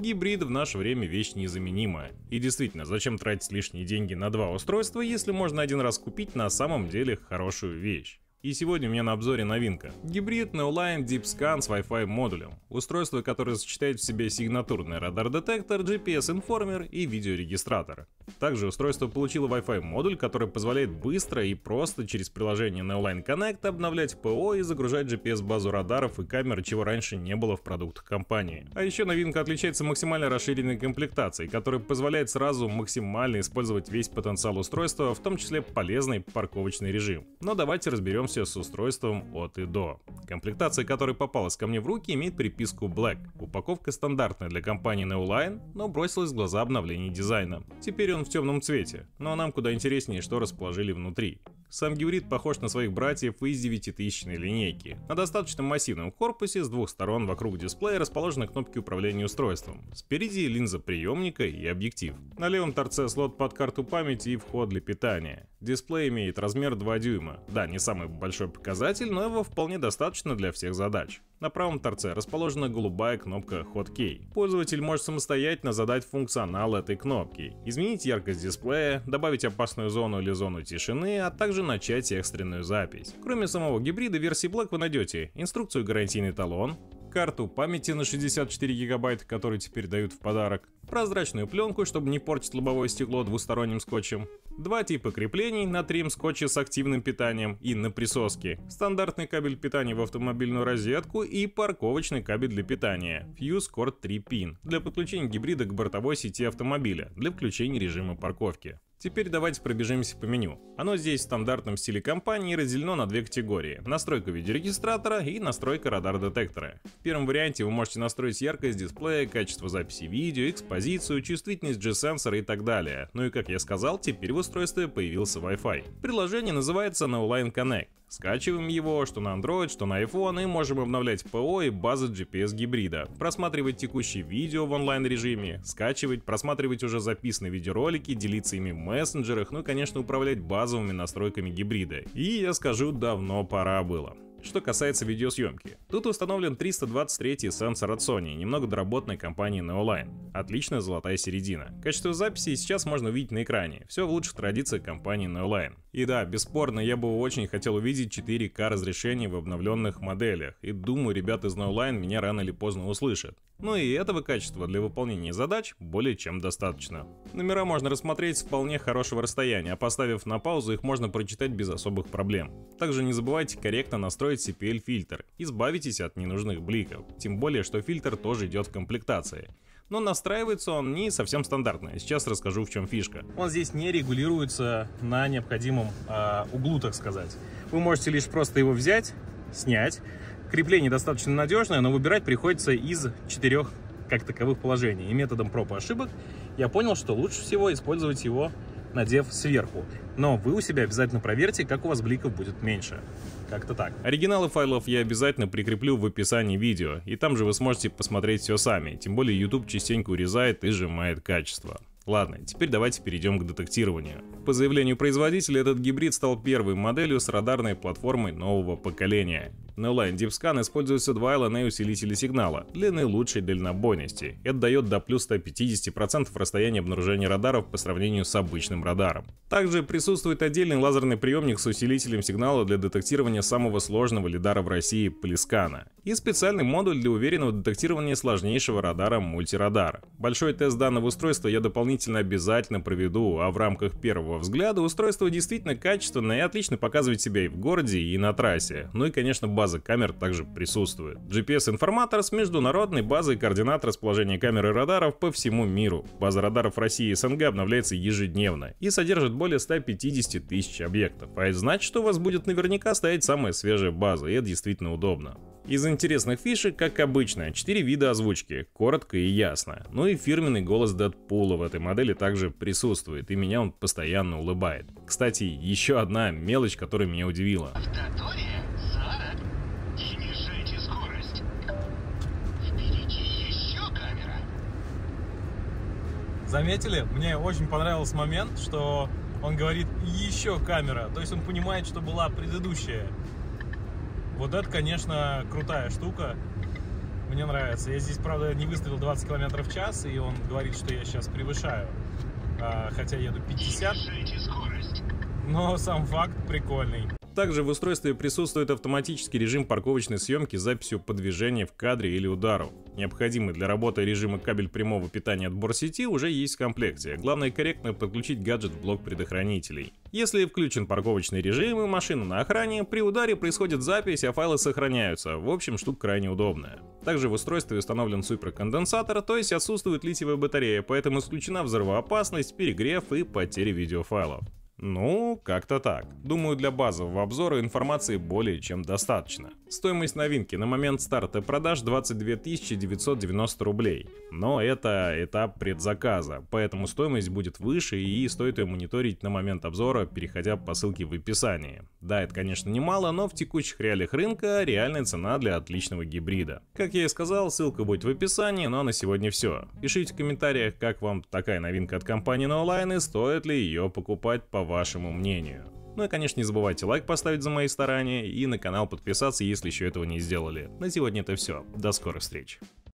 гибрид в наше время вещь незаменимая. И действительно, зачем тратить лишние деньги на два устройства, если можно один раз купить на самом деле хорошую вещь? И сегодня у меня на обзоре новинка. гибридный онлайн Deep Scan с Wi-Fi модулем. Устройство, которое сочетает в себе сигнатурный радар-детектор, GPS-информер и видеорегистратор. Также устройство получило Wi-Fi модуль, который позволяет быстро и просто через приложение Neoline Connect обновлять ПО и загружать GPS-базу радаров и камер, чего раньше не было в продуктах компании. А еще новинка отличается максимально расширенной комплектацией, которая позволяет сразу максимально использовать весь потенциал устройства, в том числе полезный парковочный режим. Но давайте разберем знакомься с устройством от и до. Комплектация, которая попалась ко мне в руки, имеет приписку Black. Упаковка стандартная для компании Neoline, но бросилась в глаза обновление дизайна. Теперь он в темном цвете, но нам куда интереснее, что расположили внутри. Сам гибрид похож на своих братьев из 9000 линейки. На достаточно массивном корпусе с двух сторон вокруг дисплея расположены кнопки управления устройством. Спереди линза приемника и объектив. На левом торце слот под карту памяти и вход для питания. Дисплей имеет размер 2 дюйма. Да, не самый большой показатель, но его вполне достаточно для всех задач. На правом торце расположена голубая кнопка Hotkey. Пользователь может самостоятельно задать функционал этой кнопки, изменить яркость дисплея, добавить опасную зону или зону тишины, а также начать экстренную запись. Кроме самого гибрида версии Black вы найдете инструкцию гарантийный талон, карту памяти на 64 гигабайт, которую теперь дают в подарок, прозрачную пленку, чтобы не портить лобовое стекло двусторонним скотчем, два типа креплений на трим скотча с активным питанием и на присоске, стандартный кабель питания в автомобильную розетку и парковочный кабель для питания Fuse Cord 3 Pin для подключения гибрида к бортовой сети автомобиля для включения режима парковки. Теперь давайте пробежимся по меню. Оно здесь в стандартном стиле компании разделено на две категории. Настройка видеорегистратора и настройка радар-детектора. В первом варианте вы можете настроить яркость дисплея, качество записи видео, экспозицию, чувствительность G-сенсора и так далее. Ну и как я сказал, теперь в устройстве появился Wi-Fi. Приложение называется Nowline Connect. Скачиваем его, что на Android, что на iPhone, и можем обновлять ПО и базы GPS гибрида, просматривать текущие видео в онлайн режиме, скачивать, просматривать уже записанные видеоролики, делиться ими мессенджерах, ну и, конечно, управлять базовыми настройками гибрида. И я скажу, давно пора было. Что касается видеосъемки, тут установлен 323 сенсор от Sony, немного доработанной компанией Neoline. Отличная золотая середина. Качество записи сейчас можно увидеть на экране, все в лучших традициях компании Neoline. И да, бесспорно, я бы очень хотел увидеть 4К разрешение в обновленных моделях, и думаю, ребята из Neoline меня рано или поздно услышат. Ну и этого качества для выполнения задач более чем достаточно. Номера можно рассмотреть с вполне хорошего расстояния, а поставив на паузу их можно прочитать без особых проблем. Также не забывайте корректно настроить настроить CPL-фильтр, избавитесь от ненужных бликов, тем более, что фильтр тоже идет в комплектации. Но настраивается он не совсем стандартно, сейчас расскажу в чем фишка. Он здесь не регулируется на необходимом э, углу, так сказать. Вы можете лишь просто его взять, снять. Крепление достаточно надежное, но выбирать приходится из четырех как таковых положений. И методом проб и ошибок я понял, что лучше всего использовать его надев сверху. Но вы у себя обязательно проверьте, как у вас бликов будет меньше. Как-то так. Оригиналы файлов я обязательно прикреплю в описании видео, и там же вы сможете посмотреть все сами, тем более YouTube частенько урезает и сжимает качество. Ладно, теперь давайте перейдем к детектированию. По заявлению производителя, этот гибрид стал первой моделью с радарной платформой нового поколения. На онлайн-дипскан используются два LNA-усилителя сигнала для наилучшей дальнобойности. Это дает до плюс 150% расстояния обнаружения радаров по сравнению с обычным радаром. Также присутствует отдельный лазерный приемник с усилителем сигнала для детектирования самого сложного лидара в России – Полискана. И специальный модуль для уверенного детектирования сложнейшего радара Мультирадар. Большой тест данного устройства я дополнительно обязательно проведу, а в рамках первого взгляда устройство действительно качественное и отлично показывает себя и в городе, и на трассе. Ну и, конечно, база база камер также присутствует. GPS-информатор с международной базой координат расположения камер и радаров по всему миру. База радаров России и СНГ обновляется ежедневно и содержит более 150 тысяч объектов. А это значит, что у вас будет наверняка стоять самая свежая база, и это действительно удобно. Из интересных фишек, как обычно, 4 вида озвучки, коротко и ясно. Ну и фирменный голос Дэдпула в этой модели также присутствует, и меня он постоянно улыбает. Кстати, еще одна мелочь, которая меня удивила. Автодори Заметили? Мне очень понравился момент, что он говорит «еще камера», то есть он понимает, что была предыдущая. Вот это, конечно, крутая штука. Мне нравится. Я здесь, правда, не выставил 20 км в час, и он говорит, что я сейчас превышаю. А, хотя еду 50. Но сам факт прикольный. Также в устройстве присутствует автоматический режим парковочной съемки с записью подвижения в кадре или удару. Необходимый для работы режима кабель прямого питания отбор сети уже есть в комплекте, главное корректно подключить гаджет в блок предохранителей. Если включен парковочный режим и машина на охране, при ударе происходит запись, а файлы сохраняются. В общем, штука крайне удобная. Также в устройстве установлен суперконденсатор, то есть отсутствует литиевая батарея, поэтому исключена взрывоопасность, перегрев и потеря видеофайлов. Ну, как-то так. Думаю, для базового обзора информации более чем достаточно. Стоимость новинки на момент старта продаж 22 990 рублей. Но это этап предзаказа, поэтому стоимость будет выше и стоит ее мониторить на момент обзора, переходя по ссылке в описании. Да, это конечно немало, но в текущих реалиях рынка реальная цена для отличного гибрида. Как я и сказал, ссылка будет в описании, но на сегодня все. Пишите в комментариях, как вам такая новинка от компании Noline и стоит ли ее покупать по вашему мнению. Ну и, конечно, не забывайте лайк поставить за мои старания и на канал подписаться, если еще этого не сделали. На сегодня это все. До скорых встреч.